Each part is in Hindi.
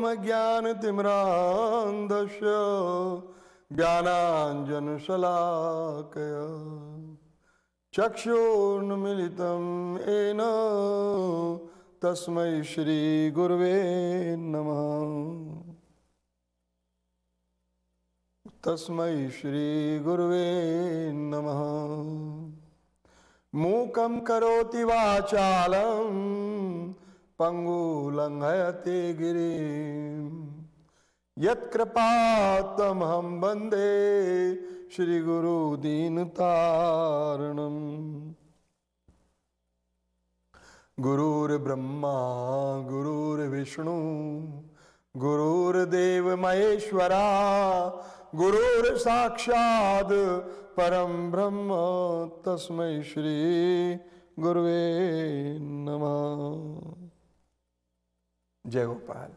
ज्ञानतिम्रान्धस्य ज्ञानाञ्जनशलाकया चक्षुर्मिलितं येन तस्मै श्रीगुर्वे नमः तस्मै श्रीगुर्वे नमः मूकं करोति वाचालम् पंगुलंघयते गिरी यत्कृपातमहं वन्दे श्रीगुरुदीनतारणम् गुरुर्ब्रह्मा गुरुर्विष्णु गुरुर्देव महेश्वरा गुरुर्साक्षात् परम ब्रह्म तस्मै श्री गुरुवे नमः जय गोपाल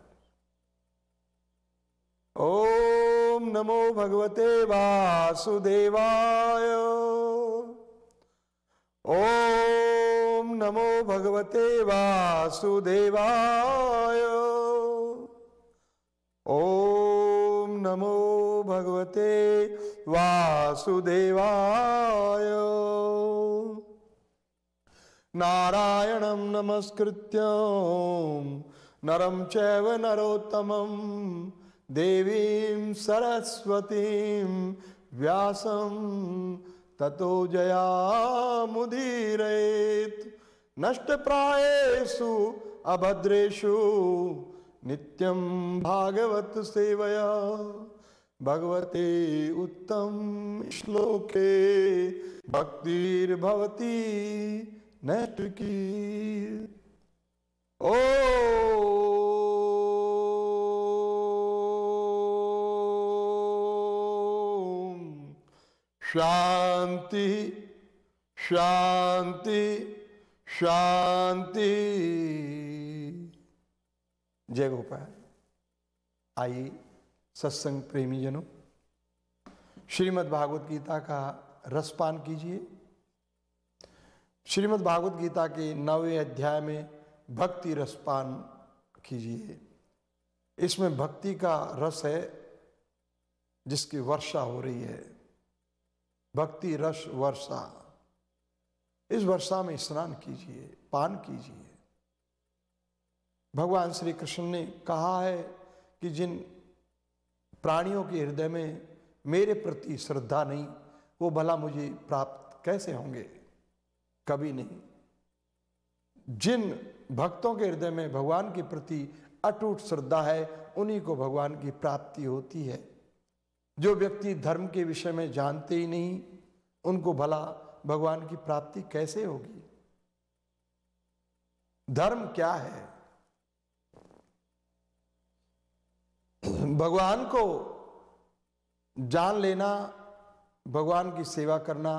ओम नमो भगवते वासुदेवाय ओम नमो भगवते वासुदेवाय ओम नमो भगवते वासुदेवाय नारायणं नमस्कृत्य नरम चैव नरोत्तमं देवीं सरस्वतीं व्यासं ततो जयामुदीरयेत् नष्टप्रायेषु अभद्रेषु नित्यं भागवत सेवया भगवते उत्तम श्लोके भक्तिर्भवती नैष्ट ओ शांति शांति शांति जय गोपाल आई सत्संग प्रेमी जनों श्रीमद् भागवत गीता का रसपान कीजिए श्रीमद् भागवत गीता के नवे अध्याय में भक्ति रसपान कीजिए इसमें भक्ति का रस है जिसकी वर्षा हो रही है भक्ति रस वर्षा इस वर्षा में स्नान कीजिए पान कीजिए भगवान श्री कृष्ण ने कहा है कि जिन प्राणियों के हृदय में मेरे प्रति श्रद्धा नहीं वो भला मुझे प्राप्त कैसे होंगे कभी नहीं जिन भक्तों के हृदय में भगवान के प्रति अटूट श्रद्धा है उन्हीं को भगवान की प्राप्ति होती है जो व्यक्ति धर्म के विषय में जानते ही नहीं उनको भला भगवान की प्राप्ति कैसे होगी धर्म क्या है भगवान को जान लेना भगवान की सेवा करना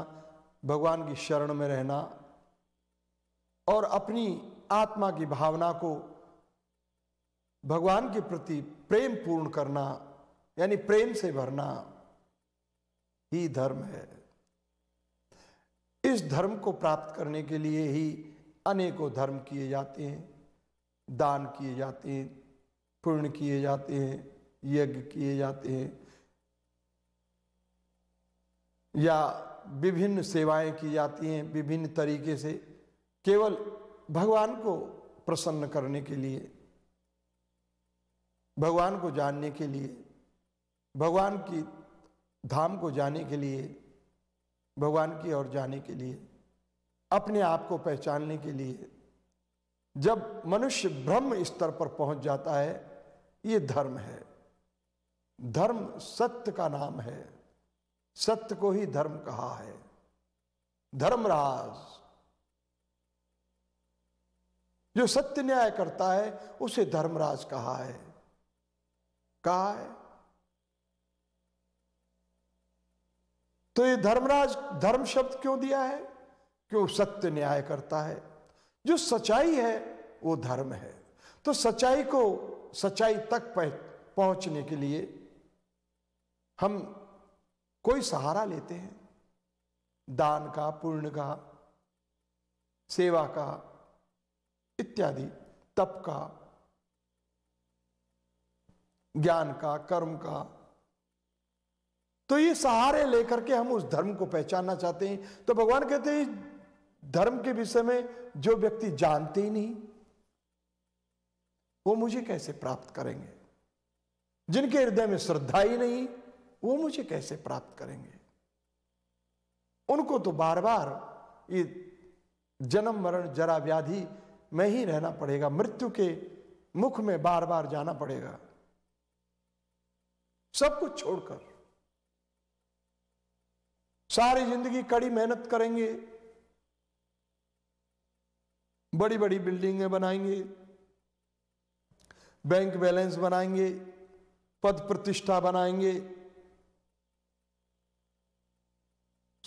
भगवान की शरण में रहना और अपनी आत्मा की भावना को भगवान के प्रति प्रेम पूर्ण करना यानी प्रेम से भरना ही धर्म है इस धर्म को प्राप्त करने के लिए ही अनेकों धर्म किए जाते हैं दान किए जाते हैं पुण्य किए जाते हैं यज्ञ किए जाते हैं या विभिन्न सेवाएं की जाती हैं विभिन्न तरीके से केवल भगवान को प्रसन्न करने के लिए भगवान को जानने के लिए भगवान की धाम को जाने के लिए भगवान की ओर जाने के लिए अपने आप को पहचानने के लिए जब मनुष्य ब्रह्म स्तर पर पहुंच जाता है ये धर्म है धर्म सत्य का नाम है सत्य को ही धर्म कहा है धर्मराज जो सत्य न्याय करता है उसे धर्मराज कहा है कहा है तो ये धर्मराज धर्म शब्द क्यों दिया है क्यों सत्य न्याय करता है जो सच्चाई है वो धर्म है तो सच्चाई को सच्चाई तक पहुंचने के लिए हम कोई सहारा लेते हैं दान का पुण्य का सेवा का इत्यादि तप का ज्ञान का कर्म का तो ये सहारे लेकर के हम उस धर्म को पहचानना चाहते हैं तो भगवान कहते हैं धर्म के विषय में जो व्यक्ति जानते ही नहीं वो मुझे कैसे प्राप्त करेंगे जिनके हृदय में श्रद्धा ही नहीं वो मुझे कैसे प्राप्त करेंगे उनको तो बार बार ये जन्म मरण जरा व्याधि में ही रहना पड़ेगा मृत्यु के मुख में बार बार जाना पड़ेगा सब कुछ छोड़कर सारी जिंदगी कड़ी मेहनत करेंगे बड़ी बड़ी बिल्डिंगें बनाएंगे बैंक बैलेंस बनाएंगे पद प्रतिष्ठा बनाएंगे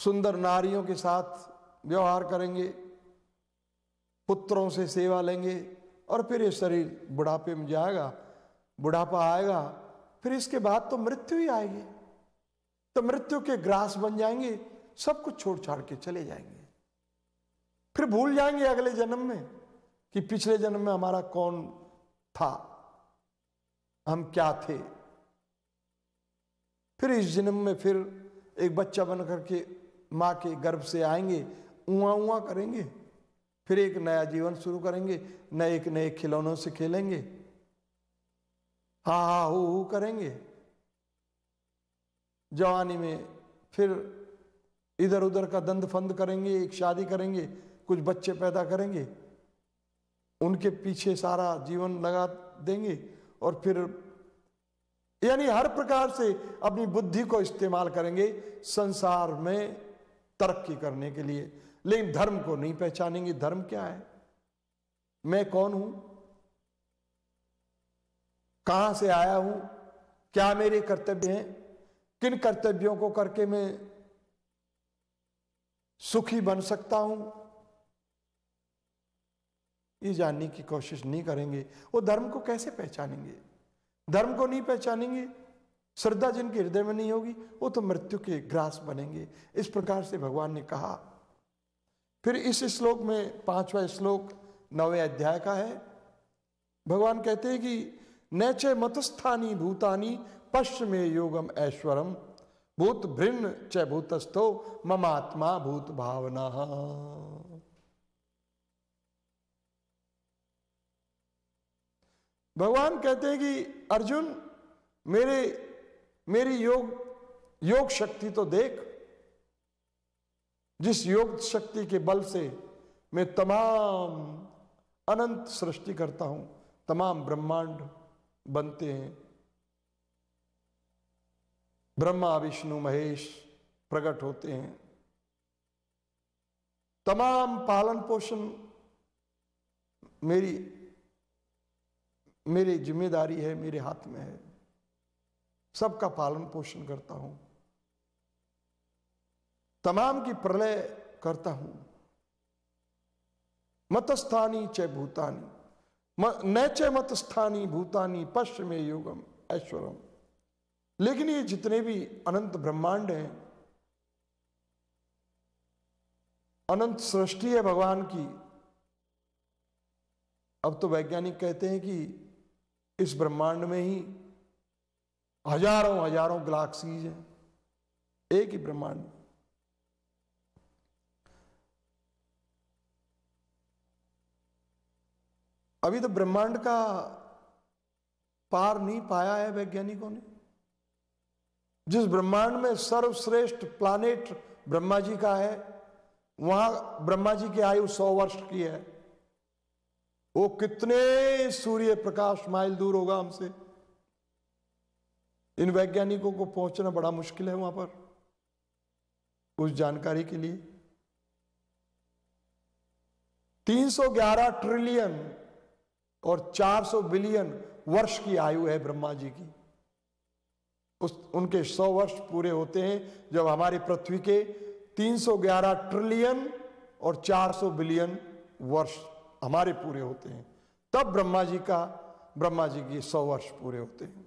सुंदर नारियों के साथ व्यवहार करेंगे पुत्रों से सेवा लेंगे और फिर ये शरीर बुढ़ापे में जाएगा बुढ़ापा आएगा फिर इसके बाद तो मृत्यु ही आएगी तो मृत्यु के ग्रास बन जाएंगे सब कुछ छोड़ छाड़ के चले जाएंगे फिर भूल जाएंगे अगले जन्म में कि पिछले जन्म में हमारा कौन था हम क्या थे फिर इस जन्म में फिर एक बच्चा बनकर के माँ के गर्भ से आएंगे उआ उआ करेंगे फिर एक नया जीवन शुरू करेंगे नए एक नए खिलौनों से खेलेंगे हा हा हू करेंगे जवानी में फिर इधर उधर का दंद फंद करेंगे एक शादी करेंगे कुछ बच्चे पैदा करेंगे उनके पीछे सारा जीवन लगा देंगे और फिर यानी हर प्रकार से अपनी बुद्धि को इस्तेमाल करेंगे संसार में तरक्की करने के लिए लेकिन धर्म को नहीं पहचानेंगे धर्म क्या है मैं कौन हूं कहां से आया हूं क्या मेरे कर्तव्य हैं किन कर्तव्यों को करके मैं सुखी बन सकता हूं ये जानने की कोशिश नहीं करेंगे वो धर्म को कैसे पहचानेंगे धर्म को नहीं पहचानेंगे श्रद्धा जिनके हृदय में नहीं होगी वो तो मृत्यु के ग्रास बनेंगे इस प्रकार से भगवान ने कहा फिर इस श्लोक में पांचवा श्लोक नवे अध्याय का है भगवान कहते हैं कि नैचे मतस्थानी भूतानी पश्चिमे योगम ऐश्वरम भूत भृन्न च भूतस्थो ममात्मा भूत भावना भगवान कहते हैं कि अर्जुन मेरे मेरी योग योग शक्ति तो देख जिस योग शक्ति के बल से मैं तमाम अनंत सृष्टि करता हूं तमाम ब्रह्मांड बनते हैं ब्रह्मा विष्णु महेश प्रकट होते हैं तमाम पालन पोषण मेरी मेरी जिम्मेदारी है मेरे हाथ में है सबका पालन पोषण करता हूं तमाम की प्रलय करता हूं मतस्थानी च भूतानी न च मतस्थानी भूतानी पश्चिम योगम ऐश्वरम लेकिन ये जितने भी अनंत ब्रह्मांड हैं अनंत सृष्टि है भगवान की अब तो वैज्ञानिक कहते हैं कि इस ब्रह्मांड में ही हजारों हजारों गैलेक्सीज हैं एक ही ब्रह्मांड में अभी तो ब्रह्मांड का पार नहीं पाया है वैज्ञानिकों ने जिस ब्रह्मांड में सर्वश्रेष्ठ प्लानेट ब्रह्मा जी का है वहां ब्रह्मा जी की आयु सौ वर्ष की है वो कितने सूर्य प्रकाश माइल दूर होगा हमसे इन वैज्ञानिकों को पहुंचना बड़ा मुश्किल है वहां पर उस जानकारी के लिए 311 ट्रिलियन और 400 बिलियन वर्ष की आयु है ब्रह्मा जी की उस उनके 100 वर्ष पूरे होते हैं जब हमारी पृथ्वी के 311 ट्रिलियन और 400 बिलियन वर्ष हमारे पूरे होते हैं तब ब्रह्मा जी का ब्रह्मा जी की 100 वर्ष पूरे होते हैं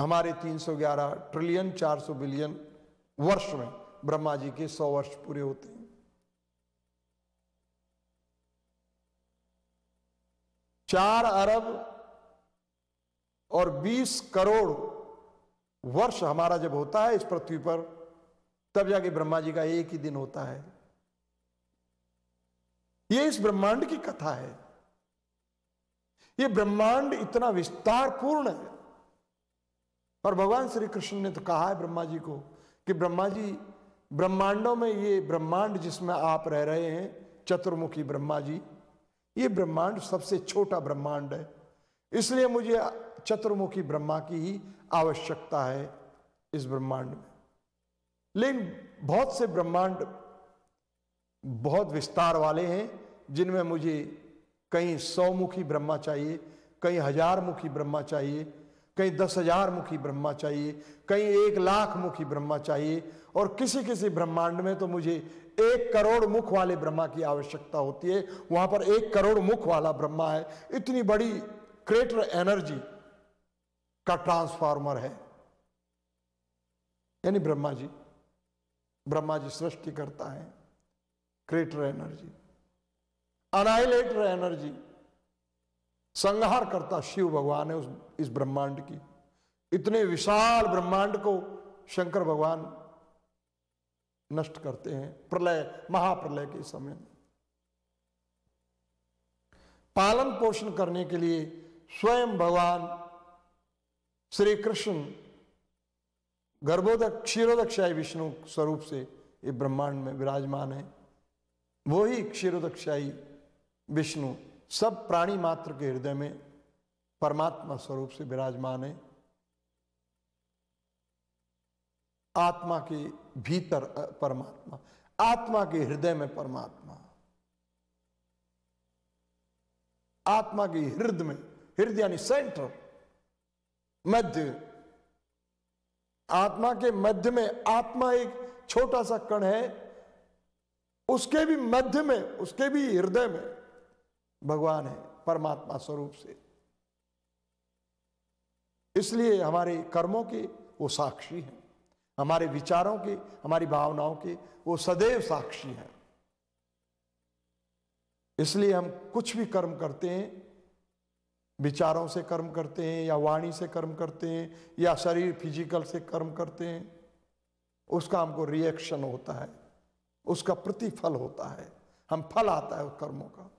हमारे 311 ट्रिलियन 400 बिलियन वर्ष में ब्रह्मा जी के 100 वर्ष पूरे होते हैं चार अरब और बीस करोड़ वर्ष हमारा जब होता है इस पृथ्वी पर तब जाके ब्रह्मा जी का एक ही दिन होता है ये इस ब्रह्मांड की कथा है ये ब्रह्मांड इतना विस्तार पूर्ण है और भगवान श्री कृष्ण ने तो कहा है ब्रह्मा जी को कि ब्रह्मा जी ब्रह्मांडों में ये ब्रह्मांड जिसमें आप रह रहे हैं चतुर्मुखी ब्रह्मा जी ये ब्रह्मांड सबसे छोटा ब्रह्मांड है इसलिए मुझे चतुर्मुखी ब्रह्मा की ही आवश्यकता है इस ब्रह्मांड में लेकिन बहुत से ब्रह्मांड बहुत विस्तार वाले हैं जिनमें मुझे कहीं सौ मुखी ब्रह्मा चाहिए कहीं हजार मुखी ब्रह्मा चाहिए कहीं दस हजार मुखी ब्रह्मा चाहिए कहीं एक लाख मुखी ब्रह्मा चाहिए और किसी किसी ब्रह्मांड में तो मुझे एक करोड़ मुख वाले ब्रह्मा की आवश्यकता होती है वहां पर एक करोड़ मुख वाला ब्रह्मा है इतनी बड़ी क्रेटर एनर्जी का ट्रांसफार्मर है यानी ब्रह्मा जी ब्रह्मा जी सृष्टि करता है क्रेटर एनर्जी अनाइलेटर एनर्जी संहार करता शिव भगवान है उस इस ब्रह्मांड की इतने विशाल ब्रह्मांड को शंकर भगवान नष्ट करते हैं प्रलय महाप्रलय के समय पालन पोषण करने के लिए स्वयं भगवान श्री कृष्ण गर्भोदक क्षीरोदक्षाई विष्णु स्वरूप से ये ब्रह्मांड में विराजमान है वही क्षीरोदक्षाई विष्णु सब प्राणी मात्र के हृदय में परमात्मा स्वरूप से विराजमान है आत्मा के भीतर परमात्मा आत्मा के हृदय में परमात्मा आत्मा के हृदय में हृदय यानी सेंटर मध्य आत्मा के मध्य में आत्मा एक छोटा सा कण है उसके भी मध्य में उसके भी हृदय में भगवान है परमात्मा स्वरूप से इसलिए हमारे कर्मों के वो साक्षी हैं हमारे विचारों के हमारी भावनाओं के वो सदैव साक्षी हैं इसलिए हम कुछ भी कर्म करते हैं विचारों से कर्म करते हैं या वाणी से कर्म करते हैं या शरीर फिजिकल से कर्म करते हैं उसका हमको रिएक्शन होता है उसका प्रतिफल होता है हम फल आता है उस कर्मों का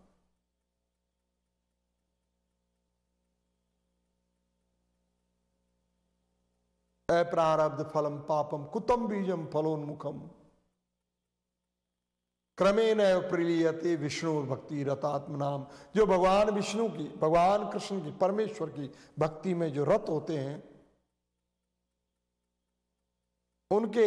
अप्रारब्ध फलम पापम कुतम बीजम फलोन्मुखम क्रमेण प्रियते विष्णु भक्ति रतात्मनाम जो भगवान विष्णु की भगवान कृष्ण की परमेश्वर की भक्ति में जो रत होते हैं उनके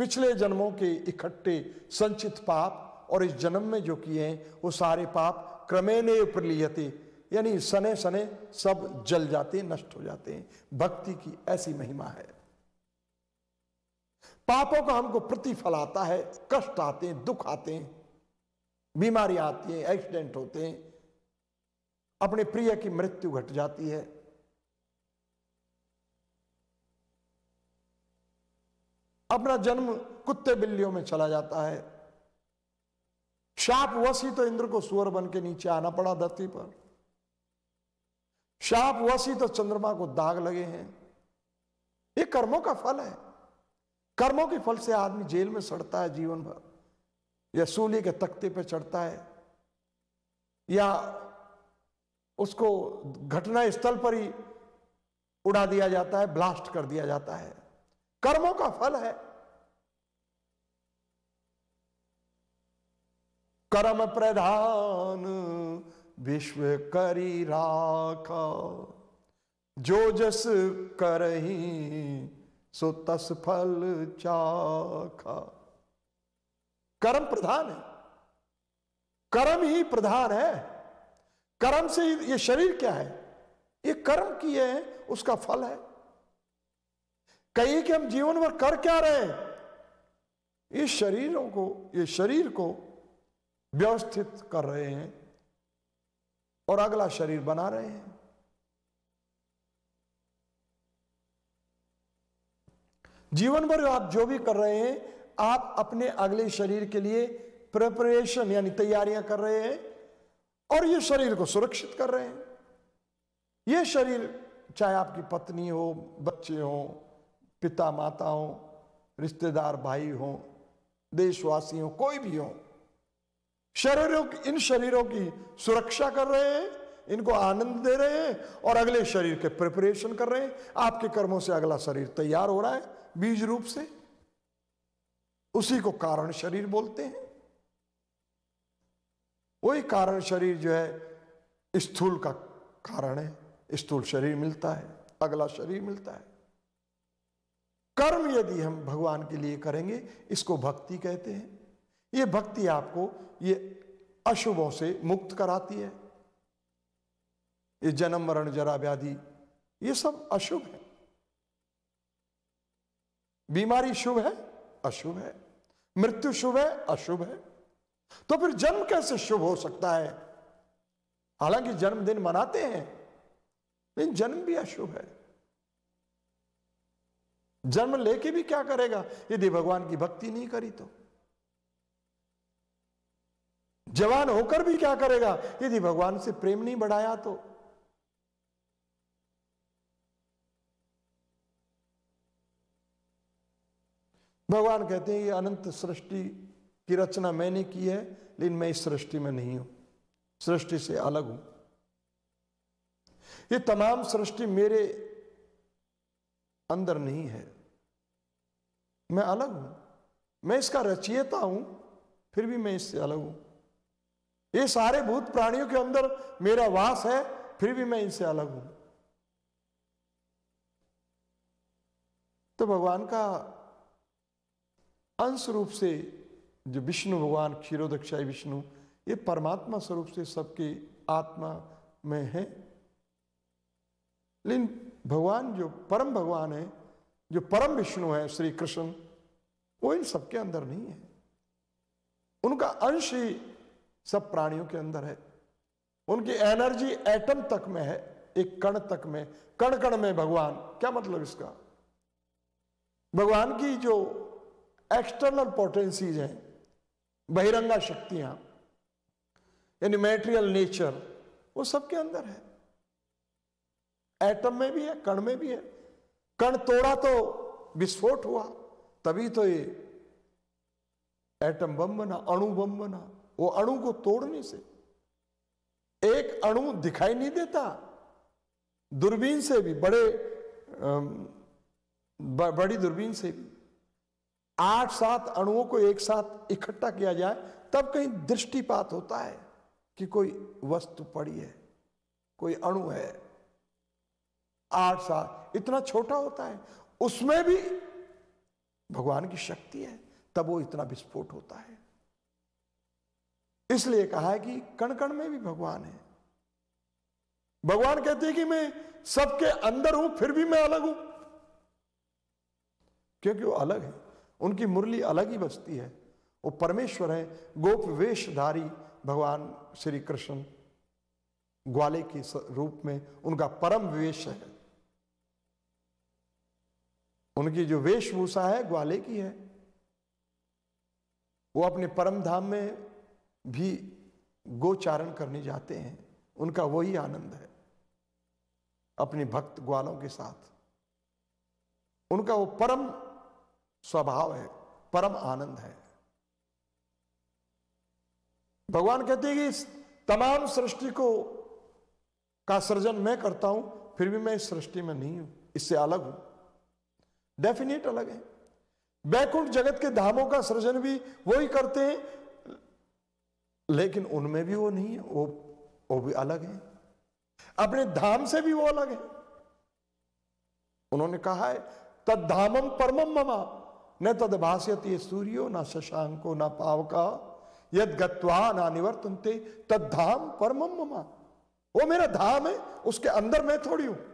पिछले जन्मों के इकट्ठे संचित पाप और इस जन्म में जो किए हैं वो सारे पाप क्रमेण प्रलियते यानी सने सने सब जल जाते नष्ट हो जाते हैं भक्ति की ऐसी महिमा है पापों का हमको प्रतिफल आता है कष्ट आते हैं दुख आते हैं बीमारी आती है एक्सीडेंट होते हैं अपने प्रिय की मृत्यु घट जाती है अपना जन्म कुत्ते बिल्लियों में चला जाता है शाप वसी तो इंद्र को सुअर बन के नीचे आना पड़ा धरती पर शाप वसी तो चंद्रमा को दाग लगे हैं ये कर्मों का फल है कर्मों के फल से आदमी जेल में सड़ता है जीवन भर या सूली के तख्ते पर चढ़ता है या उसको घटना स्थल पर ही उड़ा दिया जाता है ब्लास्ट कर दिया जाता है कर्मों का फल है कर्म प्रधान विश्व करी राखा जो जस ही सो तसफल चाखा कर्म प्रधान है कर्म ही प्रधान है कर्म से ये शरीर क्या है ये कर्म किए हैं उसका फल है कही कि हम जीवन भर कर क्या रहे इस शरीरों को ये शरीर को व्यवस्थित कर रहे हैं और अगला शरीर बना रहे हैं जीवन भर आप जो भी कर रहे हैं आप अपने अगले शरीर के लिए प्रिपरेशन यानी तैयारियां कर रहे हैं और ये शरीर को सुरक्षित कर रहे हैं ये शरीर चाहे आपकी पत्नी हो बच्चे हो पिता माता हो रिश्तेदार भाई हो देशवासी हो कोई भी हो शरीरों इन शरीरों की सुरक्षा कर रहे हैं इनको आनंद दे रहे हैं और अगले शरीर के प्रिपरेशन कर रहे हैं आपके कर्मों से अगला शरीर तैयार हो रहा है बीज रूप से उसी को कारण शरीर बोलते हैं वही कारण शरीर जो है स्थूल का कारण है स्थूल शरीर मिलता है अगला शरीर मिलता है कर्म यदि हम भगवान के लिए करेंगे इसको भक्ति कहते हैं ये भक्ति आपको ये अशुभों से मुक्त कराती है ये जन्म मरण जरा व्याधि ये सब अशुभ है बीमारी शुभ है अशुभ है मृत्यु शुभ है अशुभ है तो फिर जन्म कैसे शुभ हो सकता है हालांकि जन्मदिन मनाते हैं लेकिन जन्म भी अशुभ है जन्म लेके भी क्या करेगा यदि भगवान की भक्ति नहीं करी तो जवान होकर भी क्या करेगा यदि भगवान से प्रेम नहीं बढ़ाया तो भगवान कहते हैं ये अनंत सृष्टि की रचना मैंने की है लेकिन मैं इस सृष्टि में नहीं हूं सृष्टि से अलग हूं ये तमाम सृष्टि मेरे अंदर नहीं है मैं अलग हूं मैं इसका रचियता हूं फिर भी मैं इससे अलग हूं ये सारे भूत प्राणियों के अंदर मेरा वास है फिर भी मैं इनसे अलग हूं तो भगवान का अंश रूप से जो विष्णु भगवान दक्षाई विष्णु ये परमात्मा स्वरूप से सबके आत्मा में है लेकिन भगवान जो परम भगवान है जो परम विष्णु है श्री कृष्ण वो इन सबके अंदर नहीं है उनका अंश ही सब प्राणियों के अंदर है उनकी एनर्जी एटम तक में है एक कण तक में कण कण में भगवान क्या मतलब इसका भगवान की जो एक्सटर्नल पोटेंसीज हैं बहिरंगा शक्तियां यानी मेटेरियल नेचर वो सबके अंदर है एटम में भी है कण में भी है कण तोड़ा तो विस्फोट हुआ तभी तो ये एटम बम बना अणु बम बना वो अणु को तोड़ने से एक अणु दिखाई नहीं देता दूरबीन से भी बड़े बड़ी दूरबीन से भी आठ सात अणुओं को एक साथ इकट्ठा किया जाए तब कहीं दृष्टिपात होता है कि कोई वस्तु पड़ी है कोई अणु है आठ सात इतना छोटा होता है उसमें भी भगवान की शक्ति है तब वो इतना विस्फोट होता है इसलिए कहा है कि कण कण में भी भगवान है भगवान कहते हैं कि मैं सबके अंदर हूं फिर भी मैं अलग हूं क्योंकि वो अलग है उनकी मुरली अलग ही बजती है वो परमेश्वर हैं गोप वेशधारी भगवान श्री कृष्ण ग्वाले के रूप में उनका परम वेश है उनकी जो वेशभूषा है ग्वाले की है वो अपने परम धाम में भी गोचारण करने जाते हैं उनका वही आनंद है अपने भक्त ग्वालों के साथ उनका वो परम स्वभाव है परम आनंद है भगवान कहते हैं कि इस तमाम सृष्टि को का सृजन मैं करता हूं फिर भी मैं इस सृष्टि में नहीं हूं इससे अलग हूं डेफिनेट अलग है बैकुंठ जगत के धामों का सृजन भी वो ही करते हैं लेकिन उनमें भी वो नहीं है वो वो भी अलग है अपने धाम से भी वो अलग है उन्होंने कहा है तद धामम परमम ममा न तद भाष्यत ये सूर्यो न शशांको न पावका यद गत्वा ना निवर्तनते तद धाम परम ममा वो मेरा धाम है उसके अंदर मैं थोड़ी हूं